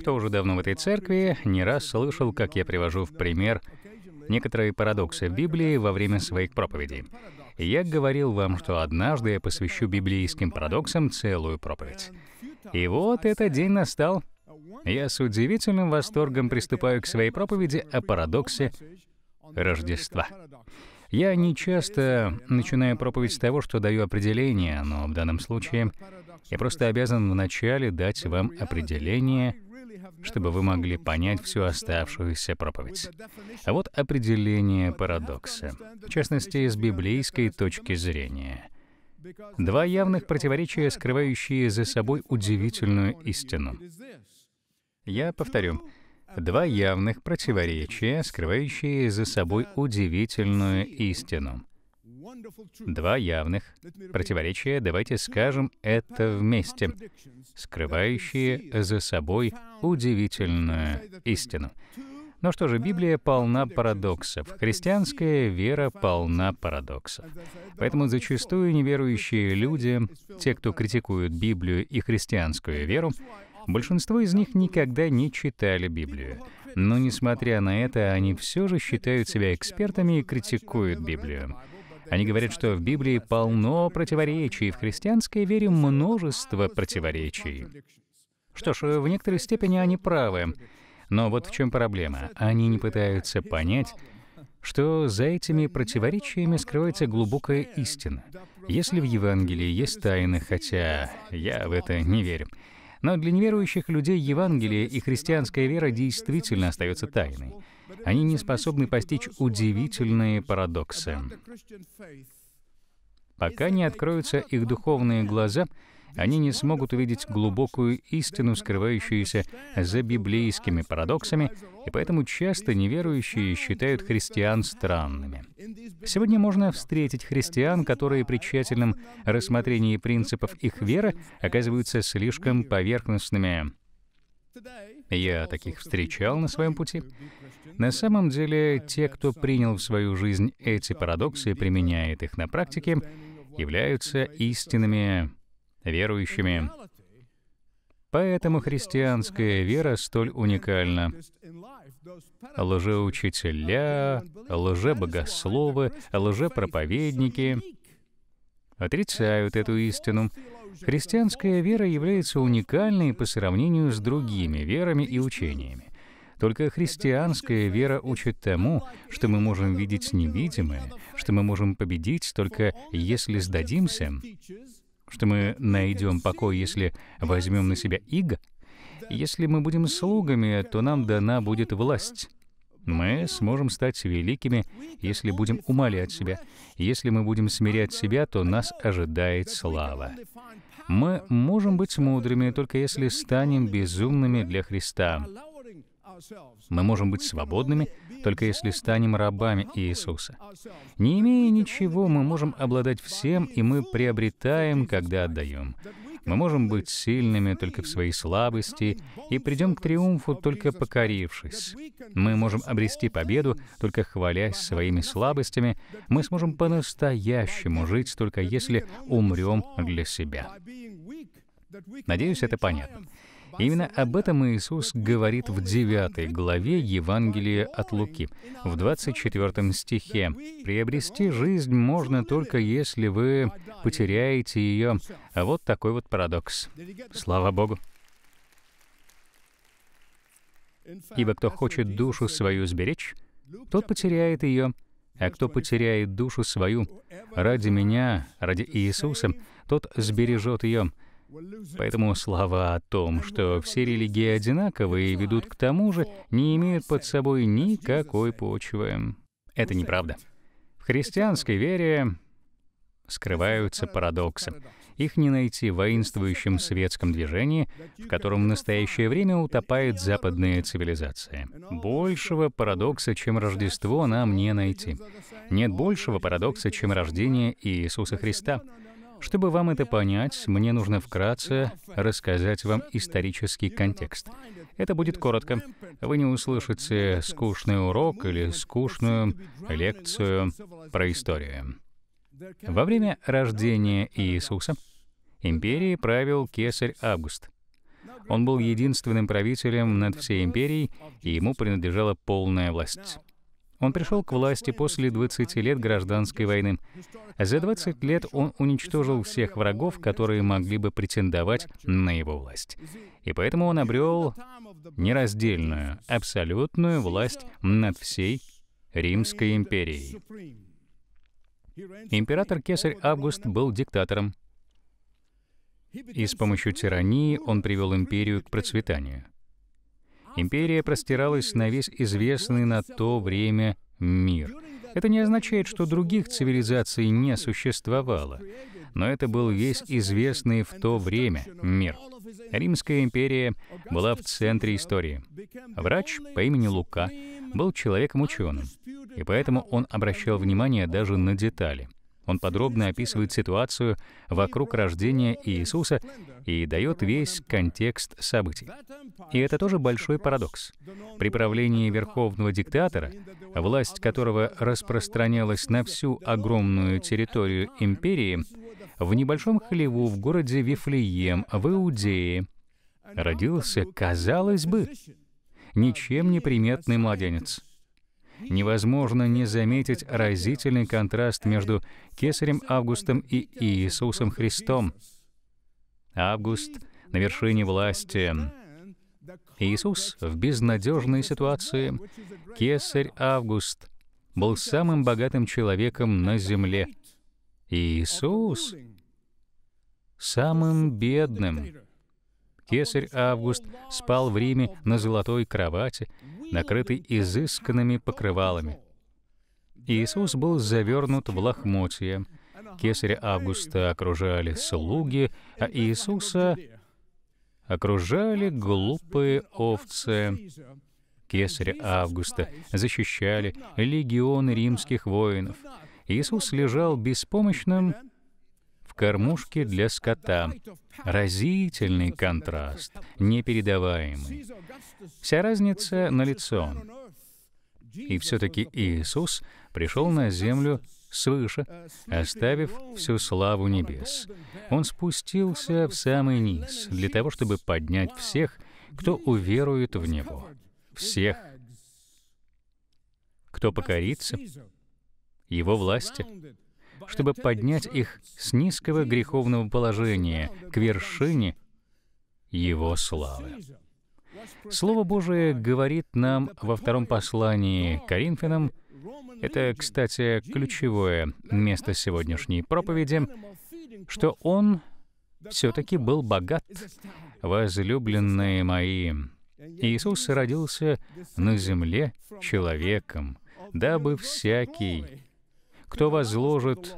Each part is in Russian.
Кто уже давно в этой церкви, не раз слышал, как я привожу в пример некоторые парадоксы в Библии во время своих проповедей. Я говорил вам, что однажды я посвящу библейским парадоксам целую проповедь. И вот этот день настал. Я с удивительным восторгом приступаю к своей проповеди о парадоксе Рождества. Я не часто начинаю проповедь с того, что даю определение, но в данном случае я просто обязан вначале дать вам определение, чтобы вы могли понять всю оставшуюся проповедь. А вот определение парадокса, в частности, с библейской точки зрения. Два явных противоречия, скрывающие за собой удивительную истину. Я повторю, два явных противоречия, скрывающие за собой удивительную истину. Два явных противоречия, давайте скажем это вместе, скрывающие за собой удивительную истину. Но ну что же, Библия полна парадоксов. Христианская вера полна парадоксов. Поэтому зачастую неверующие люди, те, кто критикуют Библию и христианскую веру, большинство из них никогда не читали Библию. Но несмотря на это, они все же считают себя экспертами и критикуют Библию. Они говорят, что в Библии полно противоречий, в христианской вере множество противоречий. Что ж, в некоторой степени они правы. Но вот в чем проблема. Они не пытаются понять, что за этими противоречиями скрывается глубокая истина. Если в Евангелии есть тайны, хотя я в это не верю, но для неверующих людей Евангелие и христианская вера действительно остается тайной. Они не способны постичь удивительные парадоксы. Пока не откроются их духовные глаза, они не смогут увидеть глубокую истину, скрывающуюся за библейскими парадоксами, и поэтому часто неверующие считают христиан странными. Сегодня можно встретить христиан, которые при тщательном рассмотрении принципов их веры оказываются слишком поверхностными. Я таких встречал на своем пути. На самом деле, те, кто принял в свою жизнь эти парадоксы и применяет их на практике, являются истинными верующими. Поэтому христианская вера столь уникальна. Лжеучителя, лжебогословы, лжепроповедники отрицают эту истину, Христианская вера является уникальной по сравнению с другими верами и учениями. Только христианская вера учит тому, что мы можем видеть невидимое, что мы можем победить только если сдадимся, что мы найдем покой, если возьмем на себя иго. Если мы будем слугами, то нам дана будет власть. Мы сможем стать великими, если будем умолять себя. Если мы будем смирять себя, то нас ожидает слава. Мы можем быть мудрыми, только если станем безумными для Христа. Мы можем быть свободными, только если станем рабами Иисуса. Не имея ничего, мы можем обладать всем, и мы приобретаем, когда отдаем. Мы можем быть сильными только в своей слабости и придем к триумфу, только покорившись. Мы можем обрести победу, только хвалясь своими слабостями. Мы сможем по-настоящему жить, только если умрем для себя. Надеюсь, это понятно. Именно об этом Иисус говорит в 9 главе Евангелия от Луки, в 24 стихе. «Приобрести жизнь можно только если вы потеряете ее». А вот такой вот парадокс. Слава Богу! Ибо кто хочет душу свою сберечь, тот потеряет ее, а кто потеряет душу свою ради меня, ради Иисуса, тот сбережет ее, Поэтому слова о том, что все религии одинаковые и ведут к тому же, не имеют под собой никакой почвы. Это неправда. В христианской вере скрываются парадоксы. Их не найти в воинствующем светском движении, в котором в настоящее время утопает западная цивилизация. Большего парадокса, чем Рождество, нам не найти. Нет большего парадокса, чем рождение Иисуса Христа — чтобы вам это понять, мне нужно вкратце рассказать вам исторический контекст. Это будет коротко. Вы не услышите скучный урок или скучную лекцию про историю. Во время рождения Иисуса империей правил кесарь Август. Он был единственным правителем над всей империей, и ему принадлежала полная власть. Он пришел к власти после 20 лет гражданской войны. За 20 лет он уничтожил всех врагов, которые могли бы претендовать на его власть. И поэтому он обрел нераздельную, абсолютную власть над всей Римской империей. Император Кесарь Август был диктатором, и с помощью тирании он привел империю к процветанию — Империя простиралась на весь известный на то время мир. Это не означает, что других цивилизаций не существовало, но это был весь известный в то время мир. Римская империя была в центре истории. Врач по имени Лука был человеком-ученым, и поэтому он обращал внимание даже на детали. Он подробно описывает ситуацию вокруг рождения Иисуса и дает весь контекст событий. И это тоже большой парадокс. При правлении верховного диктатора, власть которого распространялась на всю огромную территорию империи, в небольшом хлеву в городе Вифлеем в Иудее родился, казалось бы, ничем не приметный младенец — невозможно не заметить разительный контраст между Кесарем Августом и Иисусом Христом. Август на вершине власти, Иисус в безнадежной ситуации, Кесарь Август был самым богатым человеком на земле. Иисус — самым бедным. Кесарь Август спал в Риме на золотой кровати, накрытой изысканными покрывалами. Иисус был завернут в лохмотье. Кесаря Августа окружали слуги, а Иисуса окружали глупые овцы. Кесаря Августа защищали легионы римских воинов. Иисус лежал беспомощным кормушке для скота. Разительный контраст, непередаваемый. Вся разница на налицо. И все-таки Иисус пришел на землю свыше, оставив всю славу небес. Он спустился в самый низ для того, чтобы поднять всех, кто уверует в Него. Всех. Кто покорится Его власти чтобы поднять их с низкого греховного положения к вершине Его славы. Слово Божие говорит нам во втором послании Коринфянам, это, кстати, ключевое место сегодняшней проповеди, что Он все-таки был богат, возлюбленные мои. Иисус родился на земле человеком, дабы всякий, кто возложит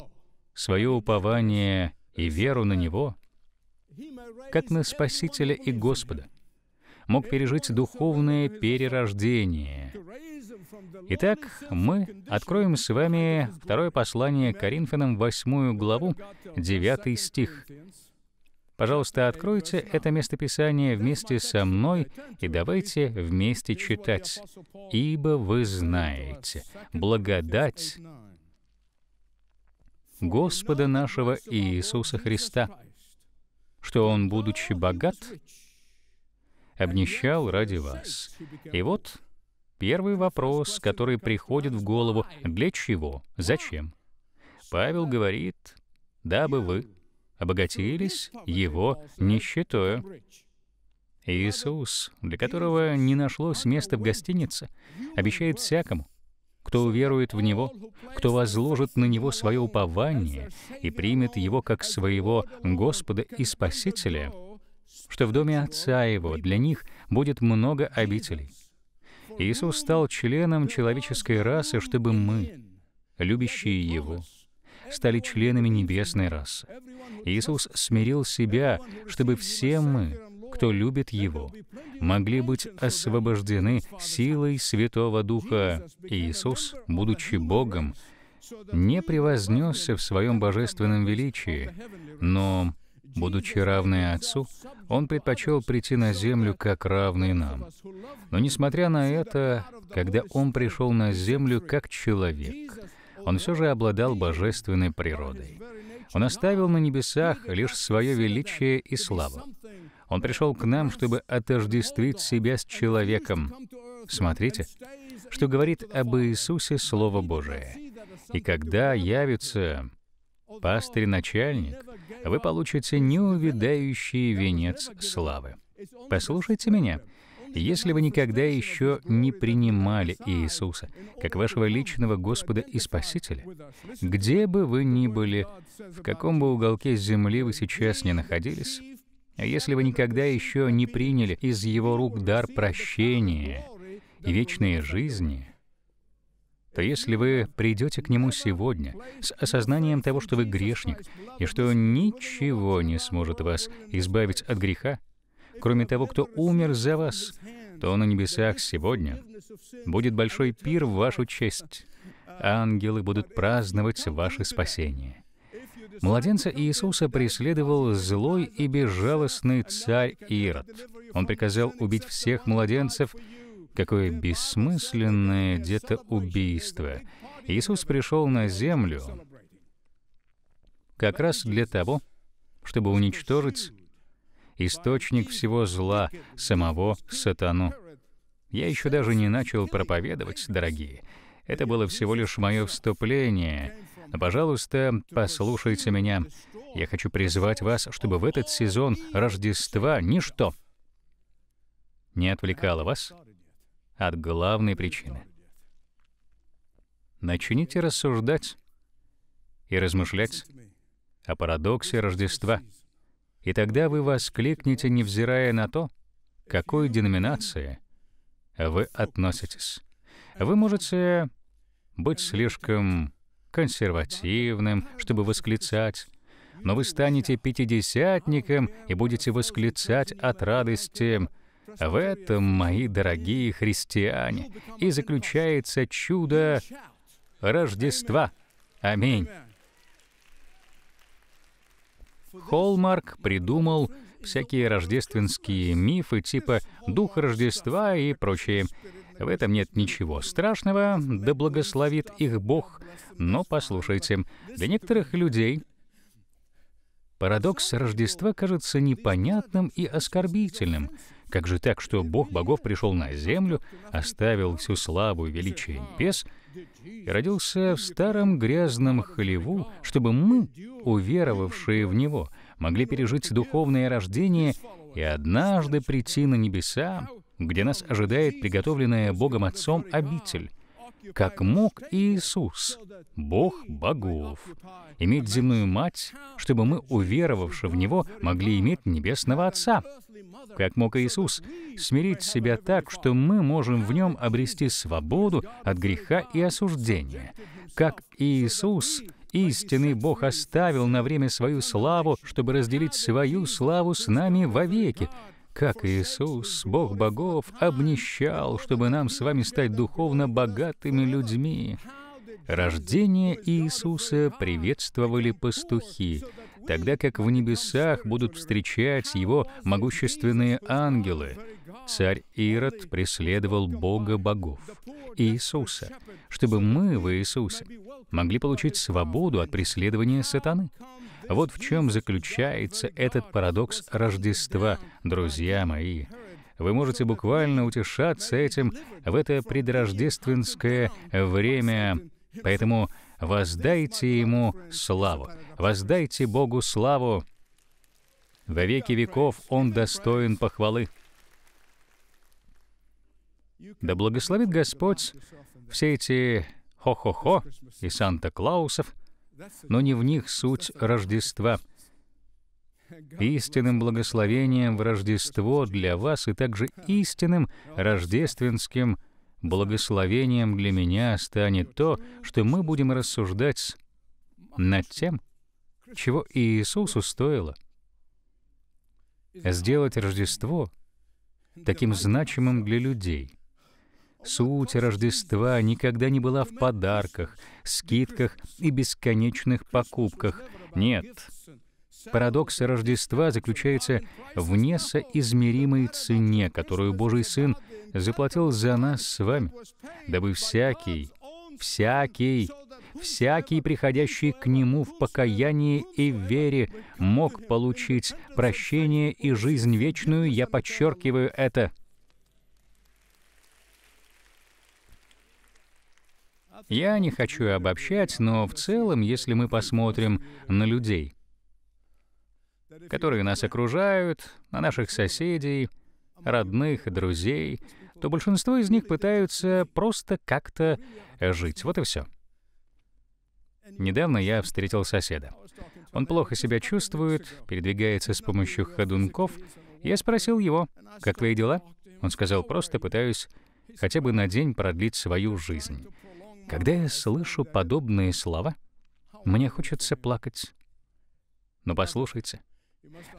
свое упование и веру на Него, как на Спасителя и Господа, мог пережить духовное перерождение. Итак, мы откроем с вами второе послание Коринфянам, 8 главу, 9 стих. Пожалуйста, откройте это местописание вместе со мной и давайте вместе читать. «Ибо вы знаете, благодать Господа нашего Иисуса Христа, что Он, будучи богат, обнищал ради вас. И вот первый вопрос, который приходит в голову, для чего, зачем? Павел говорит, дабы вы обогатились Его нищетою. Иисус, для которого не нашлось места в гостинице, обещает всякому, кто уверует в Него, кто возложит на Него свое упование и примет Его как своего Господа и Спасителя, что в доме Отца Его для них будет много обителей. Иисус стал членом человеческой расы, чтобы мы, любящие Его, стали членами небесной расы. Иисус смирил Себя, чтобы все мы, кто любит Его, могли быть освобождены силой Святого Духа. Иисус, будучи Богом, не превознесся в своем божественном величии, но, будучи равный Отцу, Он предпочел прийти на землю как равный нам. Но несмотря на это, когда Он пришел на землю как человек, Он все же обладал божественной природой. Он оставил на небесах лишь свое величие и славу. Он пришел к нам, чтобы отождествить себя с человеком. Смотрите, что говорит об Иисусе Слово Божие. «И когда явится пастырь-начальник, вы получите неувядающий венец славы». Послушайте меня. Если вы никогда еще не принимали Иисуса как вашего личного Господа и Спасителя, где бы вы ни были, в каком бы уголке земли вы сейчас ни находились, если вы никогда еще не приняли из Его рук дар прощения и вечной жизни, то если вы придете к Нему сегодня с осознанием того, что вы грешник, и что ничего не сможет вас избавить от греха, кроме того, кто умер за вас, то на небесах сегодня будет большой пир в вашу честь. Ангелы будут праздновать ваше спасение. Младенца Иисуса преследовал злой и безжалостный царь Ирод. Он приказал убить всех младенцев, какое бессмысленное где-то убийство. Иисус пришел на землю как раз для того, чтобы уничтожить источник всего зла, самого сатану. Я еще даже не начал проповедовать, дорогие. Это было всего лишь мое вступление — пожалуйста, послушайте меня. Я хочу призвать вас, чтобы в этот сезон Рождества ничто не отвлекало вас от главной причины. Начните рассуждать и размышлять о парадоксе Рождества, и тогда вы воскликнете, невзирая на то, какой деноминации вы относитесь. Вы можете быть слишком консервативным, чтобы восклицать. Но вы станете пятидесятником и будете восклицать от радости. В этом, мои дорогие христиане, и заключается чудо Рождества. Аминь. Холмарк придумал всякие рождественские мифы типа «Дух Рождества» и прочее. В этом нет ничего страшного, да благословит их Бог. Но послушайте, для некоторых людей парадокс Рождества кажется непонятным и оскорбительным. Как же так, что Бог богов пришел на землю, оставил всю славу и величие небес и родился в старом грязном хлеву, чтобы мы, уверовавшие в Него, могли пережить духовное рождение и однажды прийти на небеса, где нас ожидает приготовленная Богом Отцом обитель, как мог Иисус, Бог богов, иметь земную мать, чтобы мы, уверовавши в Него, могли иметь небесного Отца? Как мог Иисус смирить себя так, что мы можем в Нем обрести свободу от греха и осуждения? Как Иисус Истинный Бог оставил на время свою славу, чтобы разделить свою славу с нами вовеки, как Иисус, Бог богов, обнищал, чтобы нам с вами стать духовно богатыми людьми. Рождение Иисуса приветствовали пастухи — тогда как в небесах будут встречать его могущественные ангелы. Царь Ирод преследовал Бога богов, Иисуса, чтобы мы в Иисусе могли получить свободу от преследования сатаны. Вот в чем заключается этот парадокс Рождества, друзья мои. Вы можете буквально утешаться этим в это предрождественское время. Поэтому воздайте Ему славу, воздайте Богу славу. Во веки веков Он достоин похвалы. Да благословит Господь все эти хо-хо-хо и Санта-Клаусов, но не в них суть Рождества. Истинным благословением в Рождество для вас и также истинным рождественским благословением для меня станет то, что мы будем рассуждать над тем, чего Иисусу стоило сделать Рождество таким значимым для людей. Суть Рождества никогда не была в подарках, скидках и бесконечных покупках. Нет, Парадокс Рождества заключается в несоизмеримой цене, которую Божий Сын заплатил за нас с вами, дабы всякий, всякий, всякий, приходящий к Нему в покаянии и вере, мог получить прощение и жизнь вечную, я подчеркиваю это. Я не хочу обобщать, но в целом, если мы посмотрим на людей — которые нас окружают, на наших соседей, родных, друзей, то большинство из них пытаются просто как-то жить. Вот и все. Недавно я встретил соседа. Он плохо себя чувствует, передвигается с помощью ходунков. Я спросил его, «Как твои дела?» Он сказал, «Просто пытаюсь хотя бы на день продлить свою жизнь». Когда я слышу подобные слова, мне хочется плакать. Но послушайте,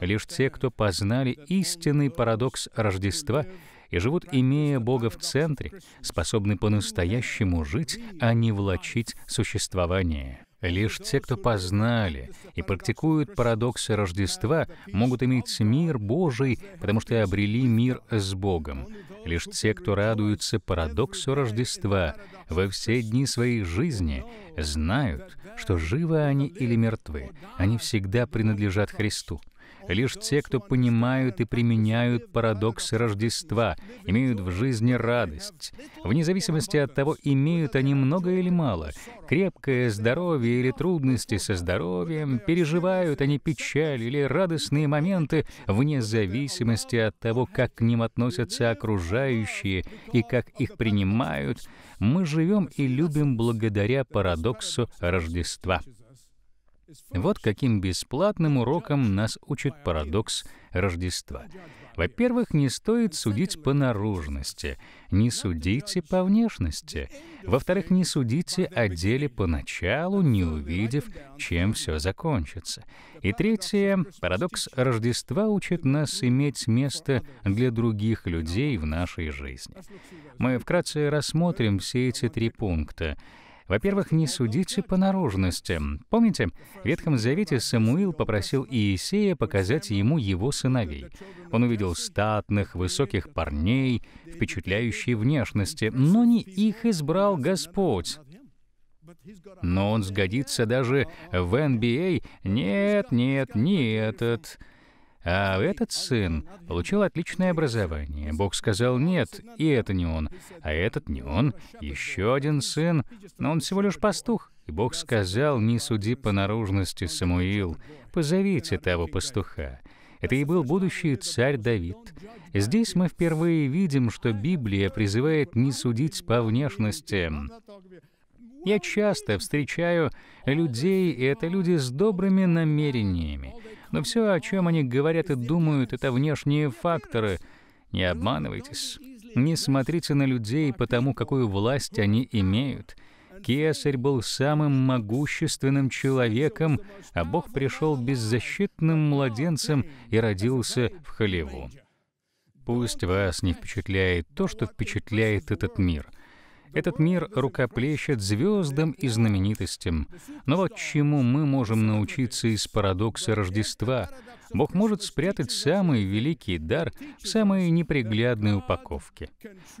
Лишь те, кто познали истинный парадокс Рождества и живут, имея Бога в центре, способны по-настоящему жить, а не влачить существование. Лишь те, кто познали и практикуют парадоксы Рождества, могут иметь мир Божий, потому что обрели мир с Богом. Лишь те, кто радуются парадоксу Рождества во все дни своей жизни, знают, что живы они или мертвы, они всегда принадлежат Христу. Лишь те, кто понимают и применяют парадокс Рождества, имеют в жизни радость. Вне зависимости от того, имеют они много или мало, крепкое здоровье или трудности со здоровьем, переживают они печаль или радостные моменты, вне зависимости от того, как к ним относятся окружающие и как их принимают, мы живем и любим благодаря парадоксу Рождества. Вот каким бесплатным уроком нас учит парадокс Рождества. Во-первых, не стоит судить по наружности, не судите по внешности. Во-вторых, не судите о деле поначалу, не увидев, чем все закончится. И третье, парадокс Рождества учит нас иметь место для других людей в нашей жизни. Мы вкратце рассмотрим все эти три пункта. Во-первых, не судите по наружности. Помните, в Ветхом Завете Самуил попросил Иисея показать ему его сыновей. Он увидел статных, высоких парней, впечатляющие внешности, но не их избрал Господь. Но он сгодится даже в NBA. Нет, нет, не этот. А этот сын получил отличное образование. Бог сказал, нет, и это не он, а этот не он, еще один сын, но он всего лишь пастух. И Бог сказал, не суди по наружности, Самуил, позовите того пастуха. Это и был будущий царь Давид. Здесь мы впервые видим, что Библия призывает не судить по внешности. Я часто встречаю людей, и это люди с добрыми намерениями. Но все, о чем они говорят и думают, это внешние факторы. Не обманывайтесь. Не смотрите на людей по тому, какую власть они имеют. Кесарь был самым могущественным человеком, а Бог пришел беззащитным младенцем и родился в халеву. Пусть вас не впечатляет то, что впечатляет этот мир — этот мир рукоплещет звездам и знаменитостям. Но вот чему мы можем научиться из парадокса Рождества. Бог может спрятать самый великий дар в самой неприглядной упаковке.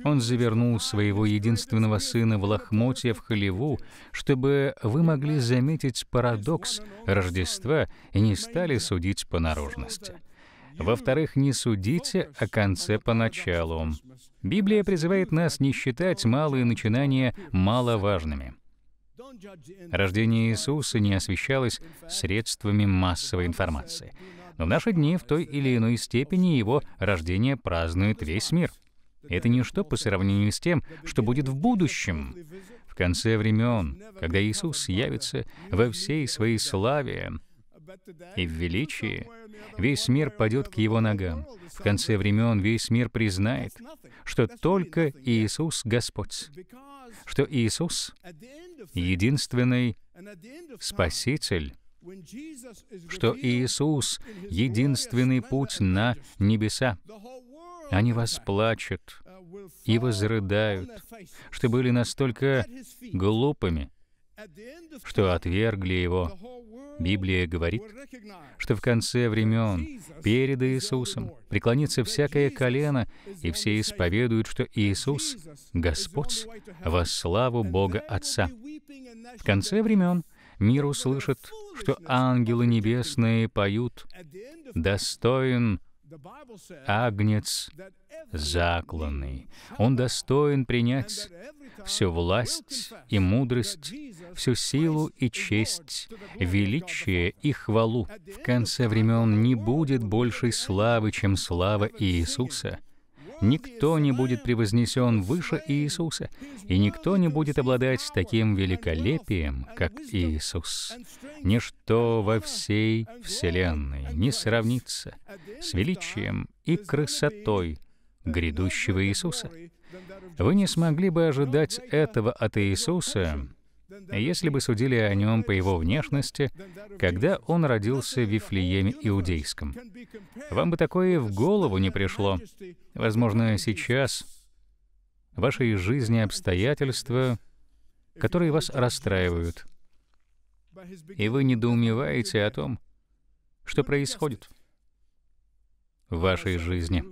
Он завернул своего единственного сына в лохмотья в халеву, чтобы вы могли заметить парадокс Рождества и не стали судить по наружности. Во-вторых, не судите о конце поначалу. Библия призывает нас не считать малые начинания маловажными. Рождение Иисуса не освещалось средствами массовой информации. Но в наши дни в той или иной степени его рождение празднует весь мир. Это ничто по сравнению с тем, что будет в будущем, в конце времен, когда Иисус явится во всей своей славе, и в величии, весь мир падет к его ногам. В конце времен весь мир признает, что только Иисус Господь, что Иисус — единственный Спаситель, что Иисус — единственный путь на небеса. Они восплачут uh, и возрыдают, что были настолько глупыми, что отвергли его. Библия говорит, что в конце времен перед Иисусом преклонится всякое колено, и все исповедуют, что Иисус — Господь во славу Бога Отца. В конце времен мир услышит, что ангелы небесные поют «Достоин агнец закланный. Он достоин принять всю власть и мудрость, всю силу и честь, величие и хвалу. В конце времен не будет большей славы, чем слава Иисуса — никто не будет превознесен выше Иисуса, и никто не будет обладать таким великолепием, как Иисус. Ничто во всей Вселенной не сравнится с величием и красотой грядущего Иисуса. Вы не смогли бы ожидать этого от Иисуса, если бы судили о нем по его внешности, когда он родился в Вифлееме Иудейском. Вам бы такое в голову не пришло. Возможно, сейчас в вашей жизни обстоятельства, которые вас расстраивают, и вы недоумеваете о том, что происходит в вашей жизни.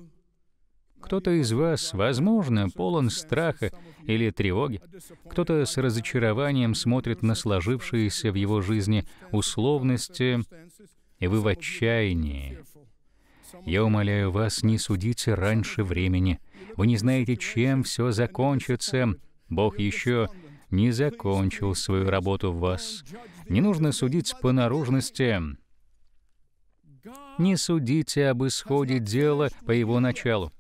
Кто-то из вас, возможно, полон страха или тревоги. Кто-то с разочарованием смотрит на сложившиеся в его жизни условности, и вы в отчаянии. Я умоляю вас, не судите раньше времени. Вы не знаете, чем все закончится. Бог еще не закончил свою работу в вас. Не нужно судить по наружности. Не судите об исходе дела по его началу.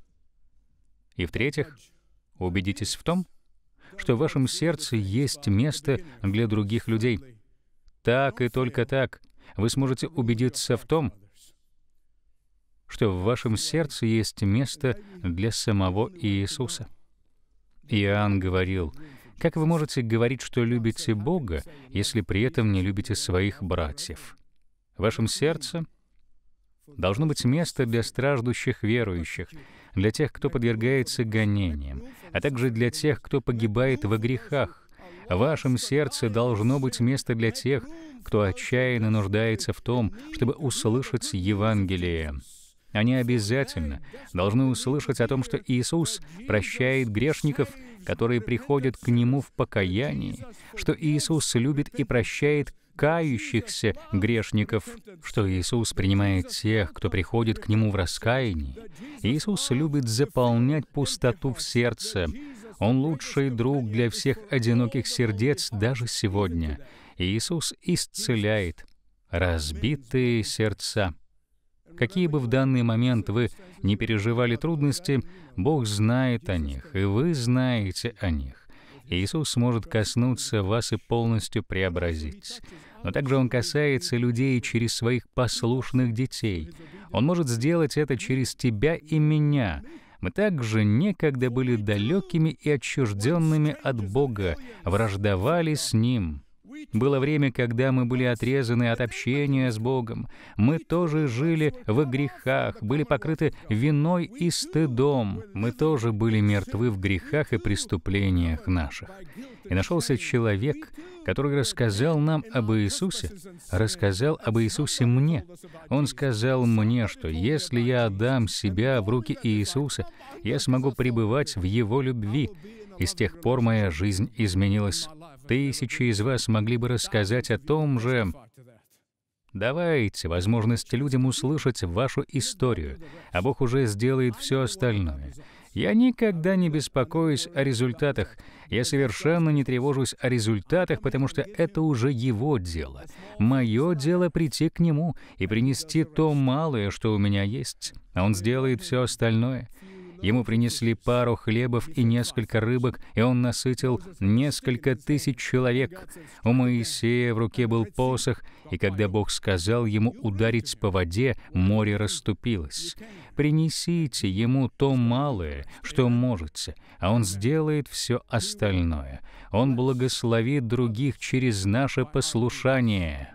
И в-третьих, убедитесь в том, что в вашем сердце есть место для других людей. Так и только так вы сможете убедиться в том, что в вашем сердце есть место для самого Иисуса. Иоанн говорил, «Как вы можете говорить, что любите Бога, если при этом не любите своих братьев?» В вашем сердце должно быть место для страждущих верующих — для тех, кто подвергается гонениям, а также для тех, кто погибает во грехах. В вашем сердце должно быть место для тех, кто отчаянно нуждается в том, чтобы услышать Евангелие. Они обязательно должны услышать о том, что Иисус прощает грешников, которые приходят к Нему в покаянии, что Иисус любит и прощает кающихся грешников, что Иисус принимает тех, кто приходит к Нему в раскаянии. Иисус любит заполнять пустоту в сердце. Он лучший друг для всех одиноких сердец даже сегодня. Иисус исцеляет разбитые сердца. Какие бы в данный момент вы не переживали трудности, Бог знает о них, и вы знаете о них. Иисус сможет коснуться вас и полностью преобразить. Но также Он касается людей через своих послушных детей. Он может сделать это через тебя и меня. Мы также некогда были далекими и отчужденными от Бога, враждовали с Ним. Было время, когда мы были отрезаны от общения с Богом. Мы тоже жили в грехах, были покрыты виной и стыдом. Мы тоже были мертвы в грехах и преступлениях наших. И нашелся человек, который рассказал нам об Иисусе, рассказал об Иисусе мне. Он сказал мне, что если я отдам себя в руки Иисуса, я смогу пребывать в Его любви. И с тех пор моя жизнь изменилась Тысячи из вас могли бы рассказать о том же. Давайте возможность людям услышать вашу историю, а Бог уже сделает все остальное. Я никогда не беспокоюсь о результатах. Я совершенно не тревожусь о результатах, потому что это уже его дело. Мое дело прийти к нему и принести то малое, что у меня есть. Он сделает все остальное. Ему принесли пару хлебов и несколько рыбок, и он насытил несколько тысяч человек. У Моисея в руке был посох, и когда Бог сказал ему ударить по воде, море расступилось. Принесите ему то малое, что можете, а он сделает все остальное. Он благословит других через наше послушание.